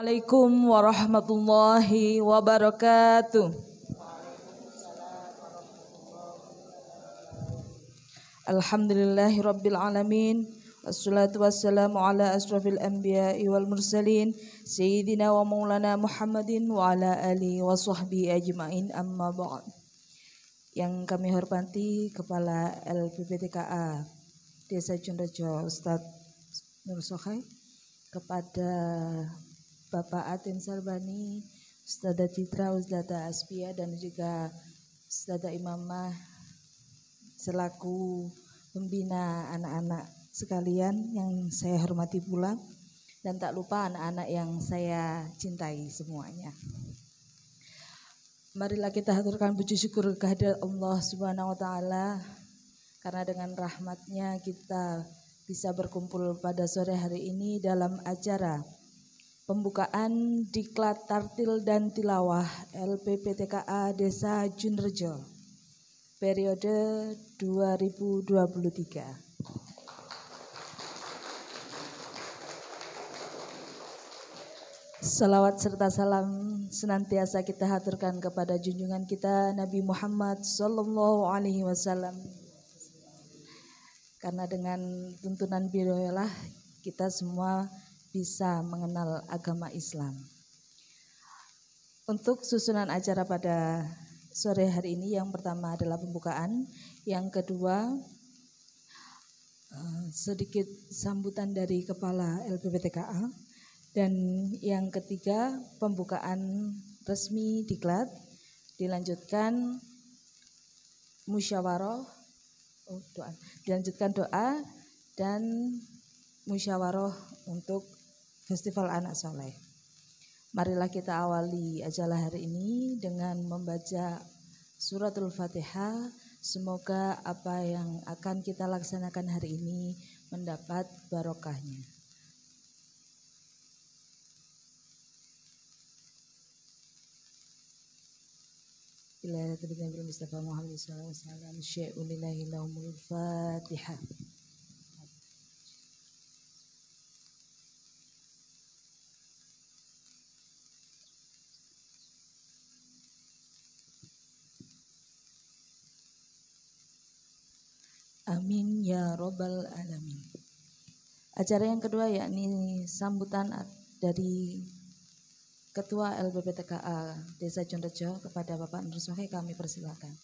Assalamualaikum warahmatullahi wabarakatuh. Alhamdulillahi rabbil alamin. Wassalatu wassalamu ala asrafil anbiya'i wal mursalin Sayyidina wa maulana Muhammadin wa ala alihi wa sahbihi ajma'in amma ba'd Yang kami hormati Kepala LPPTKA Desa Junrejo Ustadz Nur Sokhai kepada Bapak Atin Sarbani, Ustada Citra, Ustada Aspia, dan juga Ustada Imamah selaku pembina anak-anak sekalian yang saya hormati pula dan tak lupa anak-anak yang saya cintai semuanya. Marilah kita haturkan puji syukur kehadirat Allah Subhanahu wa taala karena dengan rahmatnya kita bisa berkumpul pada sore hari ini dalam acara pembukaan Diklat Tartil dan Tilawah LPPTKA Desa Junrejo periode 2023. Salawat serta salam senantiasa kita haturkan kepada junjungan kita Nabi Muhammad Sallallahu Alaihi Wasallam. Karena dengan tuntunan beliaulah kita semua bisa mengenal agama Islam. Untuk susunan acara pada sore hari ini yang pertama adalah pembukaan, yang kedua eh, sedikit sambutan dari kepala LPPTKA dan yang ketiga pembukaan resmi diklat dilanjutkan musyawarah oh doa dilanjutkan doa dan musyawarah untuk Festival Anak Soleh. Marilah kita awali ajalah hari ini dengan membaca suratul Fatihah. Semoga apa yang akan kita laksanakan hari ini mendapat barokahnya. Bila ada ya Mustafa Muhammad SAW, Syekhulilahilahumul Fatihah. Amin ya robbal alamin. Acara yang kedua yakni sambutan dari Ketua LBPTKA Desa Jonrejo kepada Bapak Nur Sohe kami persilakan.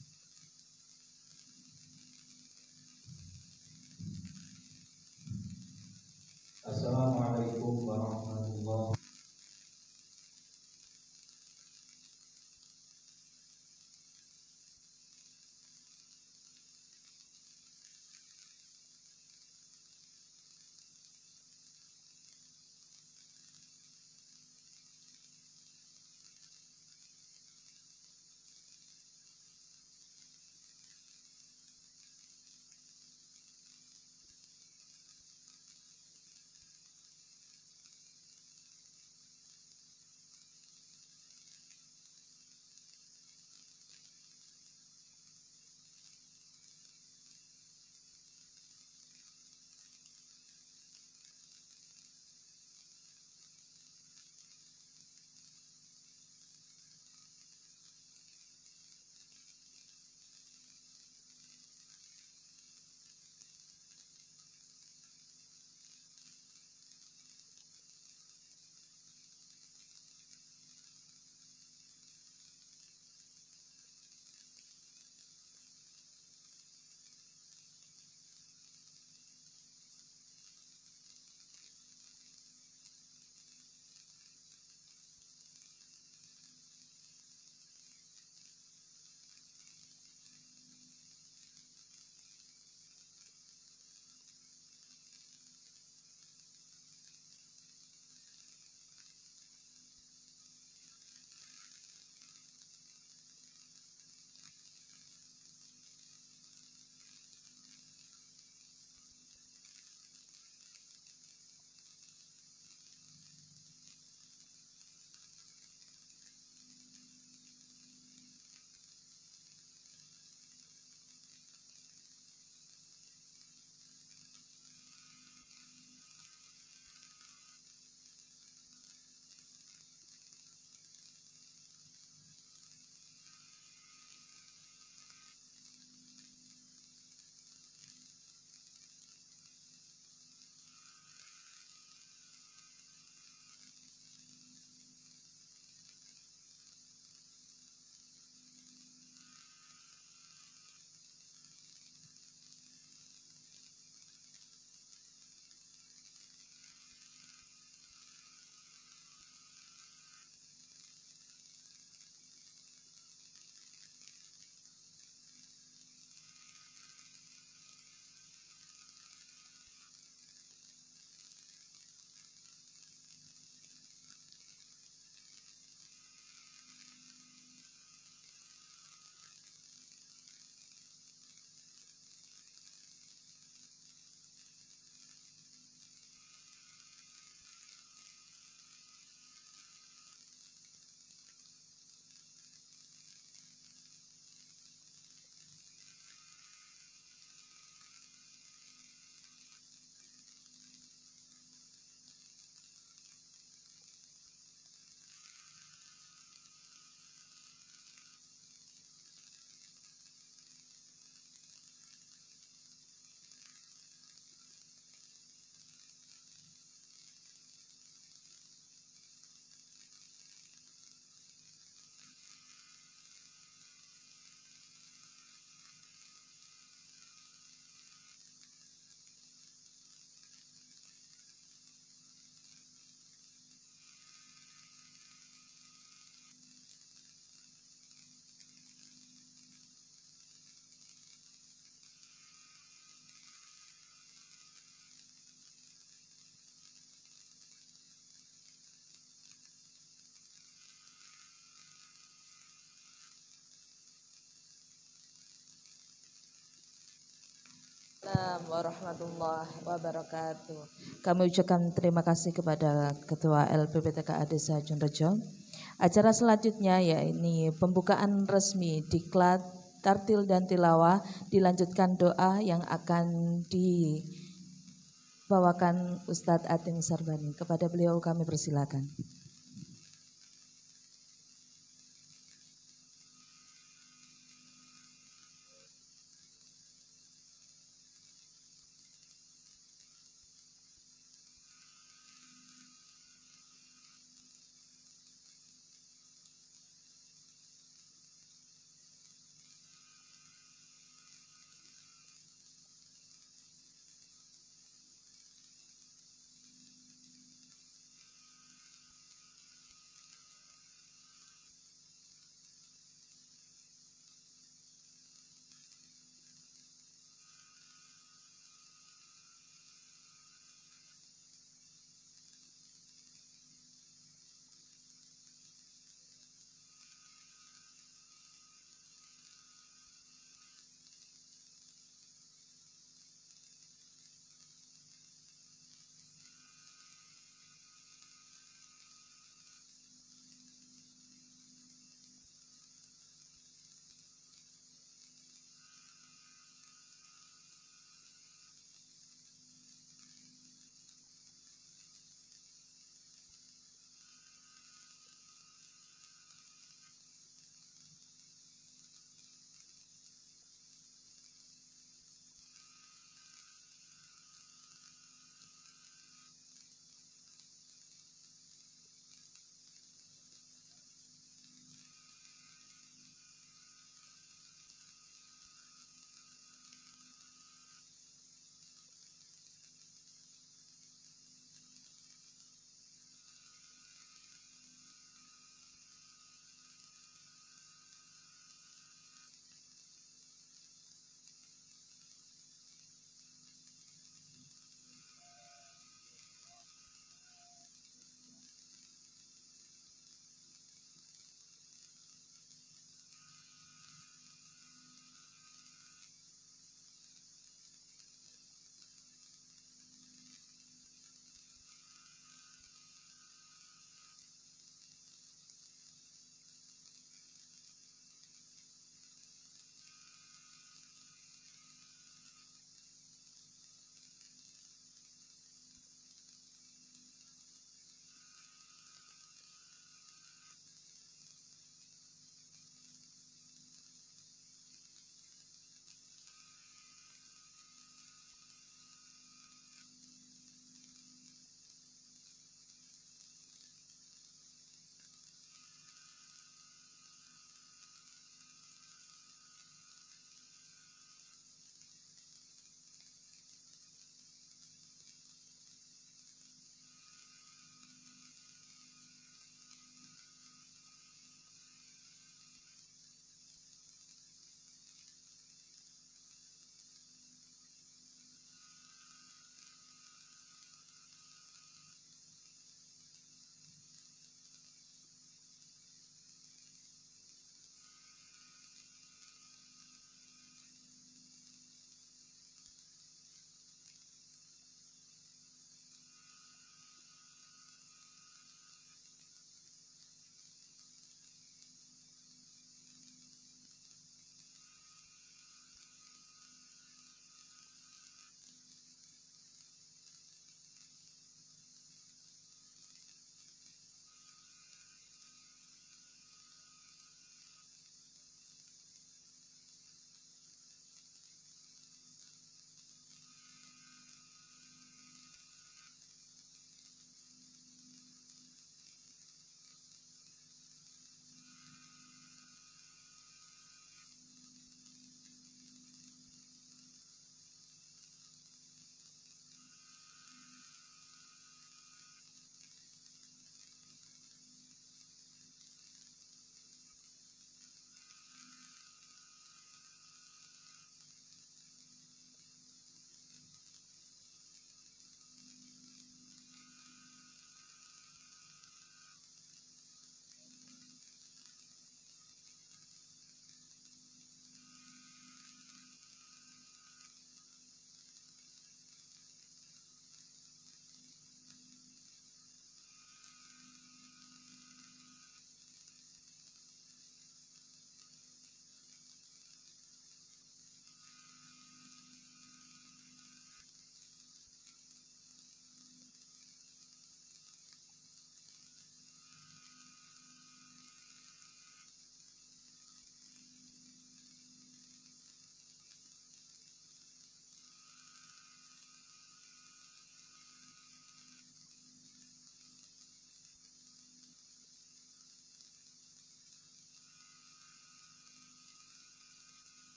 Waalaikumsalam warahmatullahi wabarakatuh. Kami ucapkan terima kasih kepada Ketua LPPTK Desa Junrejo. Acara selanjutnya yakni pembukaan resmi diklat tartil dan tilawah dilanjutkan doa yang akan dibawakan Ustadz Ating Sarbani. Kepada beliau kami persilakan.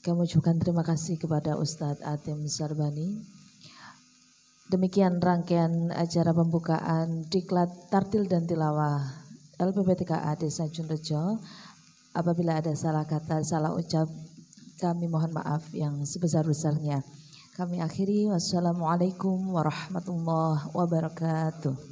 Kami ucapkan terima kasih kepada Ustadz Atim Sarbani. Demikian rangkaian acara pembukaan Diklat Tartil dan Tilawah LPPTKA Desa Junrejo. Apabila ada salah kata, salah ucap, kami mohon maaf yang sebesar-besarnya. Kami akhiri, wassalamualaikum warahmatullahi wabarakatuh.